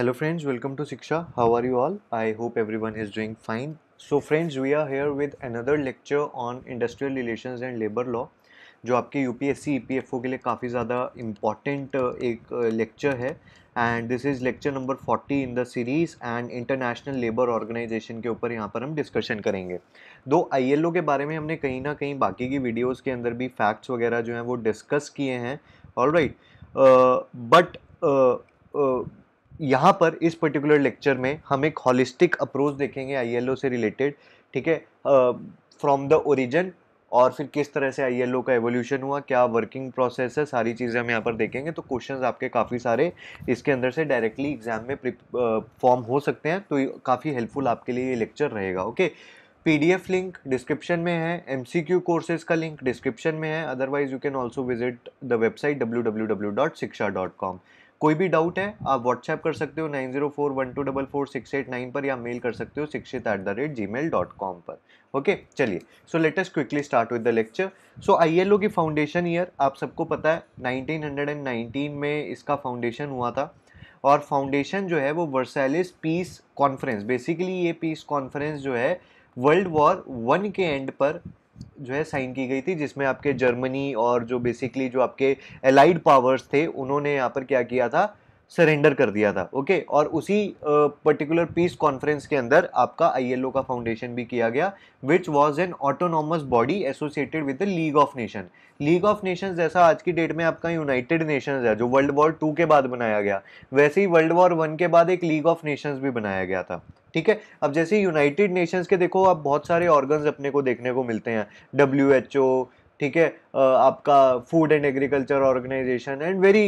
Friends welcome to Shiksha how are you all I hope everyone is doing fine so friends we are here with another lecture on industrial relation and labour law जो आपके U P S C E P F O के लिए काफ़ी ज़्यादा important uh, एक lecture uh, है and this is lecture number forty in the series and international labour organization के ऊपर यहाँ पर हम डिस्कशन करेंगे दो आई एल ओ के बारे में हमने कहीं ना कहीं बाकी की वीडियोज़ के अंदर भी फैक्ट्स वगैरह जो हैं वो डिस्कस किए हैं ऑल राइट बट यहाँ पर इस पर्टिकुलर लेक्चर में हम एक हॉलिस्टिक अप्रोच देखेंगे आईएलओ से रिलेटेड ठीक है फ्रॉम द ओरिजिन और फिर किस तरह से आईएलओ का एवोल्यूशन हुआ क्या वर्किंग प्रोसेस है सारी चीज़ें हम यहाँ पर देखेंगे तो क्वेश्चंस आपके काफ़ी सारे इसके अंदर से डायरेक्टली एग्जाम में फॉर्म हो सकते हैं तो काफ़ी हेल्पफुल आपके लिए ये लेक्चर रहेगा ओके पीडीएफ लिंक डिस्क्रिप्शन में है एमसीक्यू कोर्सेज का लिंक डिस्क्रिप्शन में है otherwise you can also visit the website W कोई भी डाउट है आप व्हाट्सएप कर सकते हो nine zero four one two double four six eight nine पर या मेल कर सकते हो Shikshit at the rate G mail dot com पर ओके चलिए so let's quickly start with the lecture so I L O की फाउंडेशन ईयर आप सबको पता है नाइनटीन हंड्रेड एंड नाइनटीन में इसका फाउंडेशन हुआ था और फाउंडेशन जो है वो वर्सैलिस पीस कॉन्फ्रेंस बेसिकली ये पीस कॉन्फ्रेंस जो है वर्ल्ड वॉर वन के एंड पर जो है साइन की गई थी जिसमें आपके जर्मनी और जो बेसिकली जो आपके एलाइड पावर्स थे उन्होंने यहाँ पर क्या किया था सरेंडर कर दिया था ओके और उसी पर्टिकुलर पीस कॉन्फ्रेंस के अंदर आपका आईएलओ का फाउंडेशन भी किया गया which was an autonomous body associated with the league of nation league of nation जैसा आज की डेट में आपका यूनाइटेड नेशंस है जो वर्ल्ड वॉर टू के बाद बनाया गया वैसे ही वर्ल्ड वॉर वन के बाद एक लीग ऑफ नेशंस भी बनाया गया था ठीक है अब जैसे यूनाइटेड नेशंस के देखो आप बहुत सारे ऑर्गन्स अपने को देखने को मिलते हैं डब्ल्यू एच ओ ठीक है आपका food and agriculture organization and very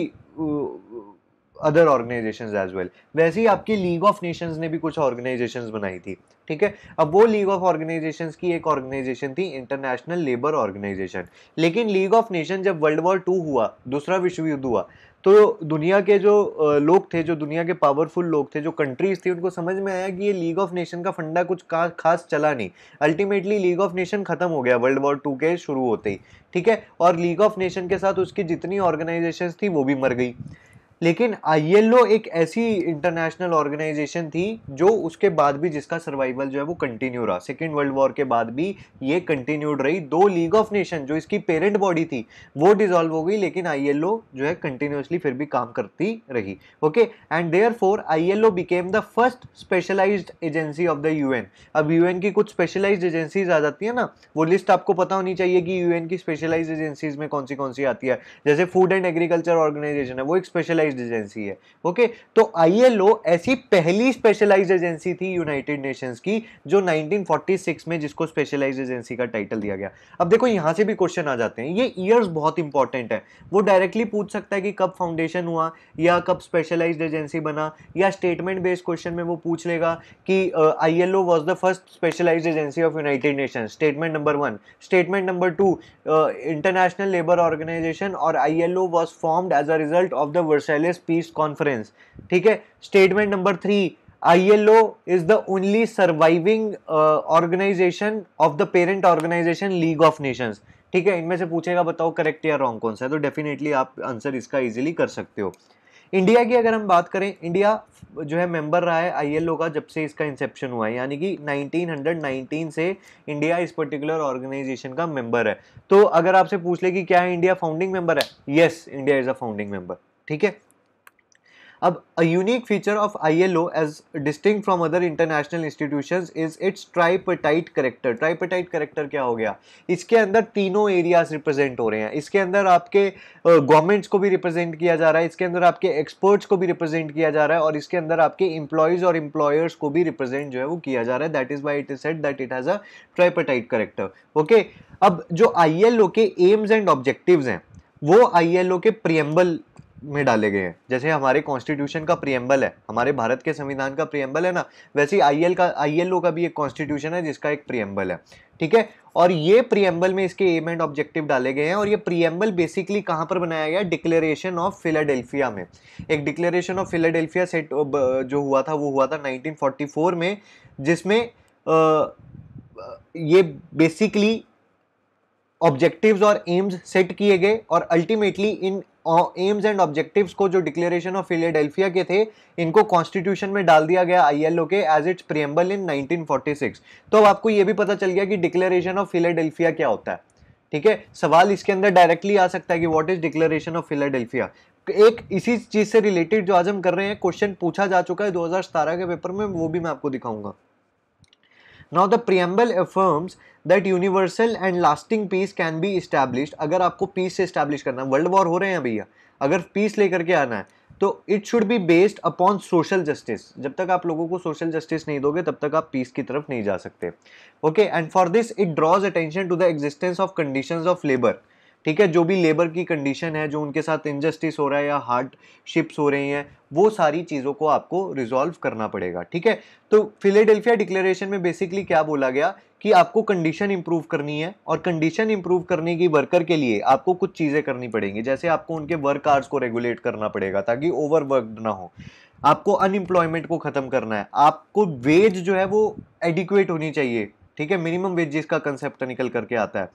other organizations as well वैसे ही आपकी लीग ऑफ नेशंस ने भी कुछ ऑर्गेनाइजेशंस बनाई थी ठीक है अब वो लीग ऑफ ऑर्गेनाइजेशंस की एक ऑर्गेनाइजेशन थी इंटरनेशनल लेबर ऑर्गेनाइजेशन लेकिन लीग ऑफ नेशन जब वर्ल्ड वॉर टू हुआ दूसरा विश्व युद्ध हुआ तो दुनिया के जो लोग थे जो दुनिया के पावरफुल लोग थे जो कंट्रीज थी उनको समझ में आया कि ये लीग ऑफ नेशन का फंडा कुछ खास चला नहीं अल्टीमेटली लीग ऑफ नेशन ख़त्म हो गया वर्ल्ड वॉर टू के शुरू होते ही ठीक है और लीग ऑफ नेशन के साथ उसकी जितनी ऑर्गेनाइजेशंस थी वो भी मर गई लेकिन आईएलओ एक ऐसी इंटरनेशनल ऑर्गेनाइजेशन थी जो उसके बाद भी जिसका सर्वाइवल जो है वो कंटिन्यू रहा सेकेंड वर्ल्ड वॉर के बाद भी ये कंटिन्यूड रही दो लीग ऑफ नेशन जो इसकी पेरेंट बॉडी थी वो डिजॉल्व हो गई लेकिन आईएलओ जो है कंटिन्यूसली फिर भी काम करती रही okay and therefore I became the first specialized agency of the U अब यूएन की कुछ स्पेशलाइज एजेंसीज आ जाती है ना वो लिस्ट आपको पता होनी चाहिए कि यू की स्पेशलाइज एजेंसीज में कौन सी कौन सी आती है जैसे फूड एंड एग्रीकल्चर ऑर्गेनाइजेशन है वो एक स्पेशलाइज स्पेशलाइज्ड एजेंसी है ओके तो आईएलओ ऐसी पहली स्पेशलाइज्ड एजेंसी थी यूनाइटेड नेशंस की जो 1946 में जिसको स्पेशलाइज्ड एजेंसी का टाइटल दिया गया अब देखो यहां से भी क्वेश्चन आ जाते हैं ये ईयर्स बहुत इंपॉर्टेंट है वो डायरेक्टली पूछ सकता है कि कब फाउंडेशन हुआ या कब स्पेशलाइज एजेंसी बना या स्टेटमेंट बेस्ड क्वेश्चन में वो पूछ लेगा कि I L O was the first specialize agency of United Nation statement number one statement number two international labour organization और I L O was formed as a result of the Versailles palace peace conference ठीक है statement number three ILO is the only surviving uh, organization of the parent organization League of Nations. ठीक है इनमें से पूछेगा बताओ correct या wrong कौन सा है तो डेफिनेटली आप आंसर इसका इजीली कर सकते हो इंडिया की अगर हम बात करें इंडिया जो है मेंबर रहा है आईएलओ का जब से इसका इंसेप्शन हुआ है यानी कि 1919 से इंडिया इस पर्टिकुलर ऑर्गेनाइजेशन का मेंबर है तो अगर आपसे पूछ ले कि क्या इंडिया फाउंडिंग मेंबर है yes India is a founding member ठीक है अब a of I L O as distinct from other international institution is its tripartite character Tripartite character क्या हो गया इसके अंदर तीनों एरियाज रिप्रेजेंट हो रहे हैं इसके अंदर आपके गवर्नमेंट्स uh, को भी रिप्रेजेंट किया जा रहा है इसके अंदर आपके एक्सपर्ट्स को भी रिप्रेजेंट किया जा रहा है और इसके अंदर आपके इंप्लॉयज और इंप्लॉयर्स को भी रिप्रेजेंट जो है वो किया जा रहा है that is why it is set that it has a tripartite character okay अब जो आई एल ओ के एम्स एंड ऑब्जेक्टिव हैं वो आई एल ओ के प्रियम्बल में डाले गए हैं जैसे हमारे कॉन्स्टिट्यूशन का प्रियम्बल है हमारे भारत के संविधान का प्रियम्बल है ना वैसे ही आई का आई का भी एक कॉन्स्टिट्यूशन है जिसका एक प्रियम्बल है ठीक है और ये प्रियम्बल में इसके एम एंड ऑब्जेक्टिव डाले गए हैं और ये प्रियम्बल बेसिकली कहाँ पर बनाया गया डिक्लेरेशन ऑफ फिलाडेल्फिया में एक डिक्लेरेशन ऑफ फिलाडेल्फिया सेट जो हुआ था वो हुआ था 1944 में जिसमें ये बेसिकली ऑब्जेक्टिव्स और एम्स सेट किए गए और अल्टीमेटली इन एम्स एंड ऑब्जेक्टिव्स को जो डिक्लेरेशन ऑफ फिलेडेल्फिया के थे इनको कॉन्स्टिट्यूशन में डाल दिया गया ओ के एज इट्स प्रियम्बल इन 1946 तो अब आपको ये भी पता चल गया कि डिक्लेरेशन ऑफ फिलेडेल्फिया क्या होता है ठीक है सवाल इसके अंदर डायरेक्टली आ सकता है कि what is declaration of Philadelphia एक इसी चीज़ से रिलेटेड जो आज हम कर रहे हैं क्वेश्चन पूछा जा चुका है सतारह के पेपर में वो भी मैं आपको दिखाऊंगा now the preamble affirms that universal and lasting peace can be establish अगर आपको पीस से इस्टेब्लिश करना है वर्ल्ड वॉर हो रहे हैं भैया अगर पीस लेकर के आना है तो it should be based upon social justice जब तक आप लोगों को सोशल जस्टिस नहीं दोगे तब तक आप पीस की तरफ नहीं जा सकते okay and for this it draws attention to the existence of conditions of labour ठीक है जो भी लेबर की कंडीशन है जो उनके साथ इनजस्टिस हो रहा है या हार्डशिप्स हो रही हैं वो सारी चीज़ों को आपको रिजॉल्व करना पड़ेगा ठीक है तो फिलेडेल्फिया डिक्लेरेशन में बेसिकली क्या बोला गया कि आपको कंडीशन इंप्रूव करनी है और कंडीशन इंप्रूव करने की वर्कर के लिए आपको कुछ चीज़ें करनी पड़ेंगी जैसे आपको उनके वर्क आवर्स को रेगुलेट करना पड़ेगा ताकि ओवरवर्कड ना हो आपको अनएम्प्लॉयमेंट को ख़त्म करना है आपको वेज जो है वो एडिक्वेट होनी चाहिए ठीक है मिनिमम वेज जिसका कंसेप्ट निकल करके आता है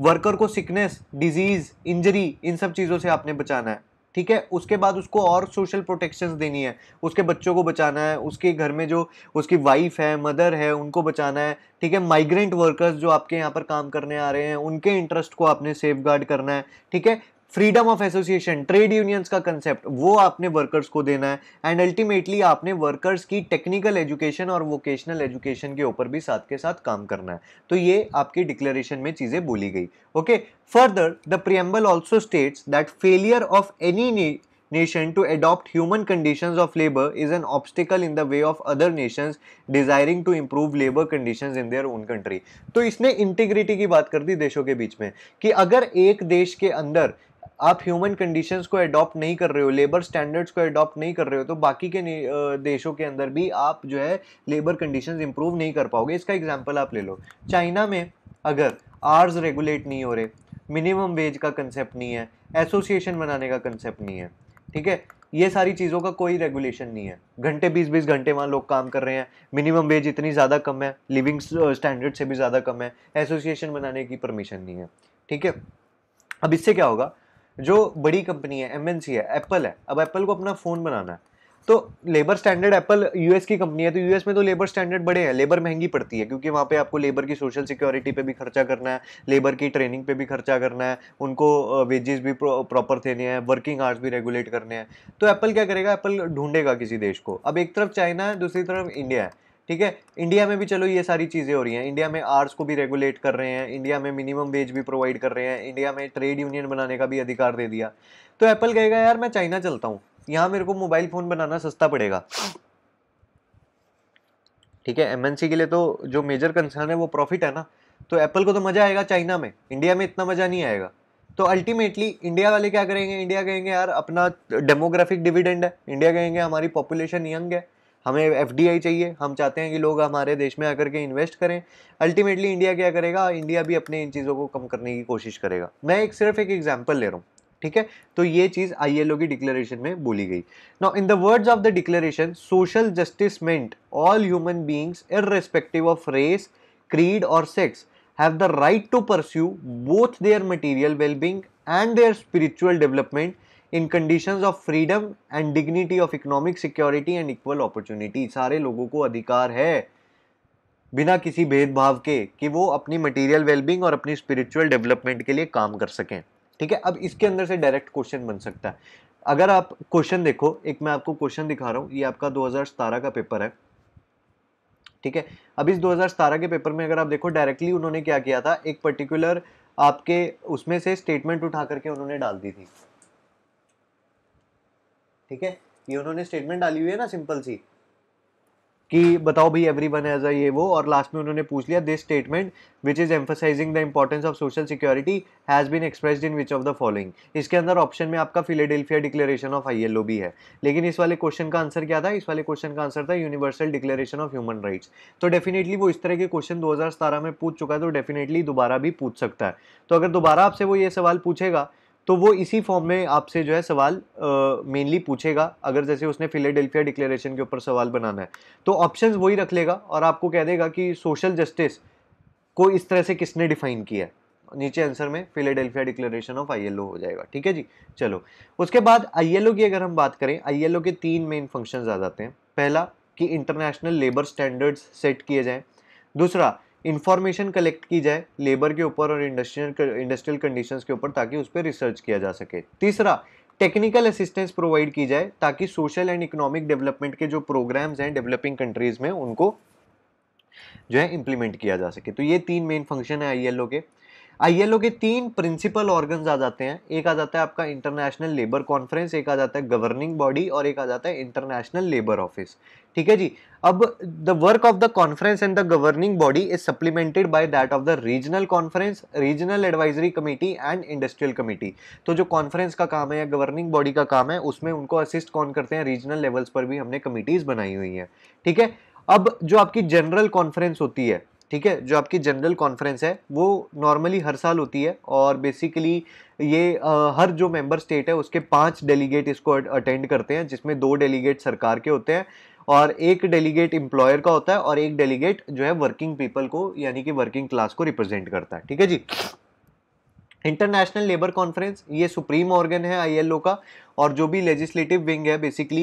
वर्कर को सिकनेस डिजीज इंजरी इन सब चीज़ों से आपने बचाना है ठीक है उसके बाद उसको और सोशल प्रोटेक्शंस देनी है उसके बच्चों को बचाना है उसके घर में जो उसकी वाइफ है मदर है उनको बचाना है ठीक है माइग्रेंट वर्कर्स जो आपके यहाँ पर काम करने आ रहे हैं उनके इंटरेस्ट को आपने सेफ गार्ड करना है ठीक है freedom of association trade unions का कंसेप्ट वो आपने वर्कर्स को देना है एंड अल्टीमेटली आपने वर्कर्स की टेक्निकल एजुकेशन और वोकेशनल एजुकेशन के ऊपर भी साथ के साथ काम करना है तो ये आपकी डिक्लेरेशन में चीज़ें बोली गई okay further the preamble also states that failure of any nation to adopt human condition of labour is an obstacle in the way of other nation desiring to improve labour condition in their own country तो इसने integrity की बात कर दी देशों के बीच में कि अगर एक देश के अंदर आप ह्यूमन कंडीशंस को अडॉप्ट नहीं कर रहे हो लेबर स्टैंडर्ड्स को अडॉप्ट नहीं कर रहे हो तो बाकी के देशों के अंदर भी आप जो है लेबर कंडीशंस इंप्रूव नहीं कर पाओगे इसका एग्जांपल आप ले लो चाइना में अगर आर्स रेगुलेट नहीं हो रहे मिनिमम वेज का कंसेप्ट नहीं है एसोसिएशन बनाने का कंसेप्ट नहीं है ठीक है ये सारी चीज़ों का कोई रेगुलेशन नहीं है घंटे बीस बीस घंटे वहाँ लोग काम कर रहे हैं मिनिमम वेज इतनी ज़्यादा कम है लिविंग स्टैंडर्ड से भी ज़्यादा कम है एसोसिएशन बनाने की परमिशन नहीं है ठीक है अब इससे क्या होगा जो बड़ी कंपनी है एम है एप्पल है अब एप्पल को अपना फ़ोन बनाना है तो लेबर स्टैंडर्ड एप्पल यूएस की कंपनी है तो यूएस में तो लेबर स्टैंडर्ड बड़े हैं लेबर महंगी पड़ती है क्योंकि वहाँ पे आपको लेबर की सोशल सिक्योरिटी पे भी खर्चा करना है लेबर की ट्रेनिंग पे भी खर्चा करना है उनको वेजेस भी प्रॉपर देने हैं वर्किंग आवर्स भी रेगुलेट करने हैं तो एप्पल क्या करेगा एप्पल ढूंढेगा किसी देश को अब एक तरफ चाइना है दूसरी तरफ इंडिया है ठीक है इंडिया में भी चलो ये सारी चीज़ें हो रही हैं इंडिया में आर्ट्स को भी रेगुलेट कर रहे हैं इंडिया में मिनिमम वेज भी प्रोवाइड कर रहे हैं इंडिया में ट्रेड यूनियन बनाने का भी अधिकार दे दिया तो एप्पल कहेगा यार मैं चाइना चलता हूँ यहाँ मेरे को मोबाइल फ़ोन बनाना सस्ता पड़ेगा ठीक है एम के लिए तो जो मेजर कंसर्न है वो प्रॉफिट है ना तो एप्पल को तो मज़ा आएगा चाइना में इंडिया में इतना मज़ा नहीं आएगा तो अल्टीमेटली इंडिया वाले क्या करेंगे इंडिया कहेंगे यार अपना डेमोग्राफिक डिविडेंड है इंडिया कहेंगे हमारी पॉपुलेशन यंग है हमें एफ चाहिए हम चाहते हैं कि लोग हमारे देश में आकर के इन्वेस्ट करें अल्टीमेटली इंडिया क्या करेगा इंडिया भी अपने इन चीज़ों को कम करने की कोशिश करेगा मैं एक सिर्फ एक एग्जाम्पल ले रहा हूँ ठीक है तो ये चीज़ ओ की डिक्लेरेशन में बोली गई now in the words of the declaration social justice meant all human beings irrespective of race creed और sex have the right to pursue both their material wellbeing and their spiritual development in condition of freedom and dignity of economic security and equal opportunity सारे लोगों को अधिकार है बिना किसी भेदभाव के कि वो अपनी मटेरियल वेलबींग और अपनी स्पिरिचुअल डेवलपमेंट के लिए काम कर सकें ठीक है अब इसके अंदर से डायरेक्ट क्वेश्चन बन सकता है अगर आप क्वेश्चन देखो एक मैं आपको क्वेश्चन दिखा रहा हूँ ये आपका सतारह का पेपर है ठीक है अब इस सतारह के पेपर में अगर आप देखो डायरेक्टली उन्होंने क्या किया था एक पर्टिकुलर आपके उसमें से स्टेटमेंट उठा करके उन्होंने डाल दी थी ठीक है ये उन्होंने स्टेटमेंट डाली हुई है ना सिंपल सी कि बताओ भाई एवरी वन एज अ ये वो और लास्ट में उन्होंने पूछ लिया this statement which is emphasizing the importance of social security has been expressed in which of the following इसके अंदर ऑप्शन में आपका फिलेडेल्फिया डिक्लेरेशन ऑफ आई भी है लेकिन इस वाले क्वेश्चन का आंसर क्या था इस वाले क्वेश्चन का आंसर था universal declaration of human rights तो डेफिनेटली वो इस तरह के क्वेश्चन दो में पूछ चुका है तो डेफिनेटली दोबारा भी पूछ सकता है तो अगर दोबारा आपसे वो ये सवाल पूछेगा तो वो इसी फॉर्म में आपसे जो है सवाल मेनली पूछेगा अगर जैसे उसने फिलेडेल्फिया डिक्लेरेशन के ऊपर सवाल बनाना है तो ऑप्शंस वही रख लेगा और आपको कह देगा कि सोशल जस्टिस को इस तरह से किसने डिफाइन किया है नीचे आंसर में फिलेडेल्फिया डिक्लेरेशन ऑफ आईएलओ हो जाएगा ठीक है जी चलो उसके बाद आईएलओ की अगर हम बात करें आईएलओ के तीन मेन फंक्शन आ जाते हैं पहला कि इंटरनेशनल लेबर स्टैंडर्ड्स सेट किए जाएँ दूसरा इन्फॉर्मेशन कलेक्ट की जाए लेबर के ऊपर और इंडस्ट्रियल इंडस्ट्रियल कंडीशन के ऊपर ताकि उस पर रिसर्च किया जा सके तीसरा टेक्निकल असिस्टेंस प्रोवाइड की जाए ताकि सोशल एंड इकोनॉमिक डेवलपमेंट के जो प्रोग्राम्स हैं डेवलपिंग कंट्रीज में उनको जो है इम्प्लीमेंट किया जा सके तो ये तीन मेन फंक्शन है आई के आईएलओ के तीन प्रिंसिपल ऑर्गन्स आ जाते हैं एक आ जाता है आपका इंटरनेशनल लेबर कॉन्फ्रेंस एक आ जाता है गवर्निंग बॉडी और एक आ जाता है इंटरनेशनल लेबर ऑफिस ठीक है जी अब the work of the conference and the governing body is supplemented by that of the regional conference regional advisory committee and industrial committee तो जो कॉन्फ्रेंस का काम है या गवर्निंग बॉडी का काम है उसमें उनको असिस्ट कौन करते हैं रीजनल लेवल्स पर भी हमने कमिटीज बनाई हुई हैं ठीक है अब जो आपकी जनरल कॉन्फ्रेंस होती है ठीक है जो आपकी जनरल कॉन्फ्रेंस है वो नॉर्मली हर साल होती है और बेसिकली ये आ, हर जो मेंबर स्टेट है उसके पांच डेलीगेट इसको अटेंड करते हैं जिसमें दो डेलीगेट सरकार के होते हैं और एक डेलीगेट एम्प्लॉयर का होता है और एक डेलीगेट जो है वर्किंग पीपल को यानी कि वर्किंग क्लास को रिप्रेजेंट करता है ठीक है जी इंटरनेशनल लेबर कॉन्फ्रेंस ये सुप्रीम ऑर्गन है आईएलओ का और जो भी लेजिस्लेटिव विंग है बेसिकली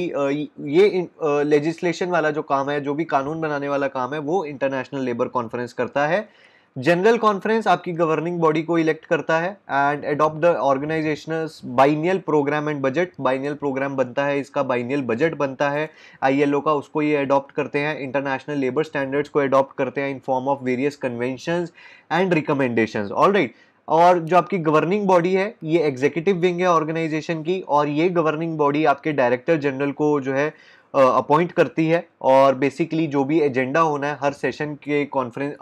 ये लेजिस्लेशन वाला जो काम है जो भी कानून बनाने वाला काम है वो इंटरनेशनल लेबर कॉन्फ्रेंस करता है जनरल कॉन्फ्रेंस आपकी गवर्निंग बॉडी को इलेक्ट करता है and adopt the organization biennial program and budget biennial program बनता है इसका बाइनियल बजट बनता है आईएलओ का उसको ये अडॉप्ट करते हैं इंटरनेशनल लेबर स्टैंडर्ड्स को अडॉप्ट करते हैं in form of various convention and recommendation all right और जो आपकी गवर्निंग बॉडी है ये एग्जीक्यूटिव विंग है ऑर्गेनाइजेशन की और ये गवर्निंग बॉडी आपके डायरेक्टर जनरल को जो है अपॉइंट करती है और बेसिकली जो भी एजेंडा होना है हर सेशन के कॉन्फ्रेंस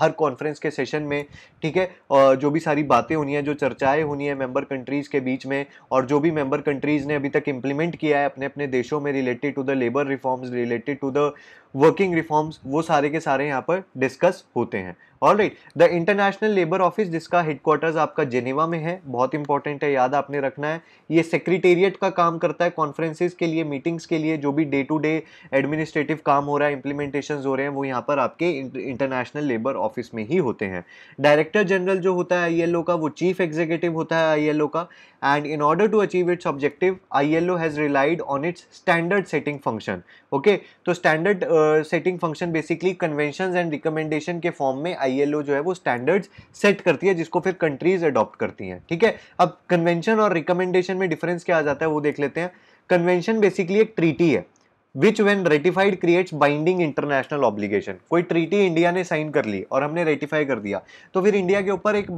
हर कॉन्फ्रेंस के सेशन में ठीक है और जो भी सारी बातें होनी है जो चर्चाएं होनी है मेंबर कंट्रीज़ के बीच में और जो भी मेंबर कंट्रीज़ ने अभी तक इम्प्लीमेंट किया है अपने अपने देशों में related to the labour reforms related to the working reforms वो सारे के सारे यहाँ पर डिस्कस होते हैं all right the international labour office जिसका हेडक्वार्टर्स आपका जेनेवा में है बहुत इंपॉर्टेंट है याद आपने रखना है ये सेक्रेटेरिएट का काम करता है कॉन्फ्रेंसिस के लिए मीटिंग्स के लिए जो भी day to day administrate administrative काम हो रहा है इम्प्लीमेंटेशन हो रहे हैं वो यहाँ पर आपके इंटरनेशनल लेबर ऑफिस में ही होते हैं डायरेक्टर जनरल जो होता है आई का वो चीफ एग्जीक्यूटिव होता है आई का and in order to achieve its objective I L has relied on its standard setting function okay तो standard setting function basically convention and recommendation के फॉर्म में आई जो है वो स्टैंडर्ड्स सेट करती है जिसको फिर कंट्रीज अडॉप्ट करती हैं ठीक है थीके? अब कन्वेंशन और रिकमेंडेशन में डिफरेंस क्या आ जाता है वो देख लेते हैं कन्वेंशन बेसिकली एक ट्रीटी है which when ratified creates binding international obligation कोई ट्रीटी इंडिया ने साइन कर ली और हमने रेटिफाई कर दिया तो फिर इंडिया के ऊपर एक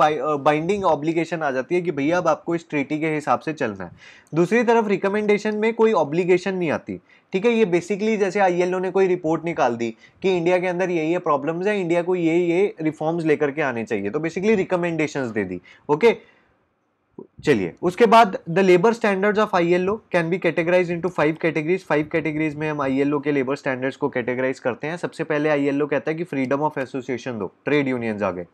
बाइंडिंग ऑब्लिगेशन आ जाती है कि भैया अब आपको इस ट्रीटी के हिसाब से चलना है दूसरी तरफ रिकमेंडेशन में कोई ऑब्लिगेशन नहीं आती ठीक है ये बेसिकली जैसे आई ने कोई रिपोर्ट निकाल दी कि इंडिया के अंदर ये ये प्रॉब्लम्स हैं इंडिया को ये ये रिफॉर्म्स लेकर के आने चाहिए तो बेसिकली रिकमेंडेशन दे दी ओके okay? चलिए उसके बाद the labour standards of ILO can be categorize into five categories five categories में हम ओ के लेबर स्टैंडर्ड्स को कैटेगराइज करते हैं सबसे पहले ओ कहता है कि फ्रीडम ऑफ एसोसिएशन दो ट्रेड यूनियंस आ गए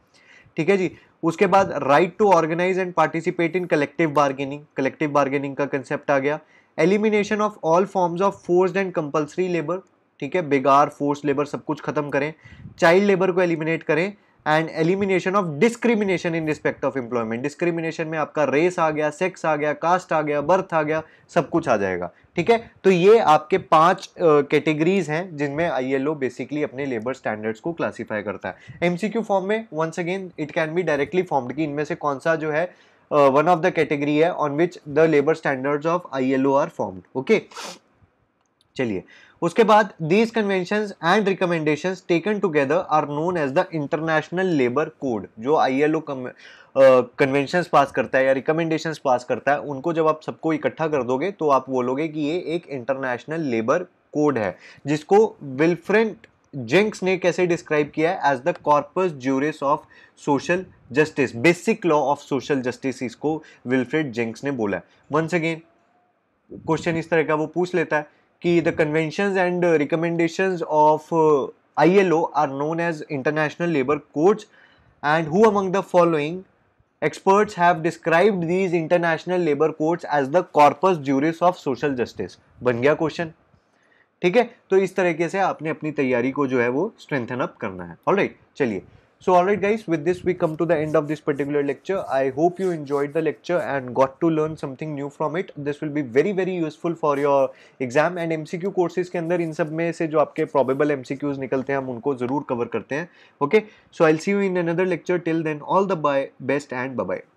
ठीक है जी उसके बाद right to organise and participate in collective bargaining collective bargaining का कंसेप्ट आ गया elimination of all forms of force and compulsory labour ठीक है बेगार फोर्स लेबर सब कुछ खत्म करें चाइल्ड लेबर को एलिमिनेट करें and elimination of discrimination in respect of employment discrimination में आपका रेस आ गया सेक्स आ गया कास्ट आ गया बर्थ आ गया सब कुछ आ जाएगा ठीक है तो ये आपके पांच कैटेगरीज uh, हैं जिनमें आईएलओ बेसिकली अपने लेबर स्टैंडर्ड्स को क्लासिफाई करता है एमसीक्यू फॉर्म में once again it can be directly formed कि इनमें से कौन सा जो है वन ऑफ द कैटेगरी है on which the labour standards of ILO are formed okay चलिए उसके बाद these convention and recommendation taken together are known as the international labour code जो आई एल ओ कन्वेंशन पास करता है या recommendation पास करता है उनको जब आप सबको इकट्ठा कर दोगे तो आप बोलोगे कि ये एक इंटरनेशनल लेबर कोड है जिसको विलफ्रेंट जेंक्स ने कैसे डिस्क्राइब किया है as the corpus juris of social justice basic law of social justice इसको विल्फ्रेड जेंक्स ने बोला है वंस अगेन क्वेश्चन इस तरह का वो पूछ लेता है कि the convention and recommendations of ILO are known as international labour codes and who among the following experts have described these international labour codes as the corpus juris of social justice बन गया question ठीक है तो इस तरीके से आपने अपनी तैयारी को जो है वो स्ट्रेंथन अप करना है ऑल राइट चलिए So alright guys, with this we come to the end of this particular lecture. I hope you enjoyed the lecture and got to learn something new from it. This will be very very useful for your exam and MCQ courses के अंदर इन सब में से जो आपके probable MCQs निकलते हैं हम उनको ज़रूर cover करते हैं. Okay, so I'll see you in another lecture. Till then, all the bye, best and bye bye.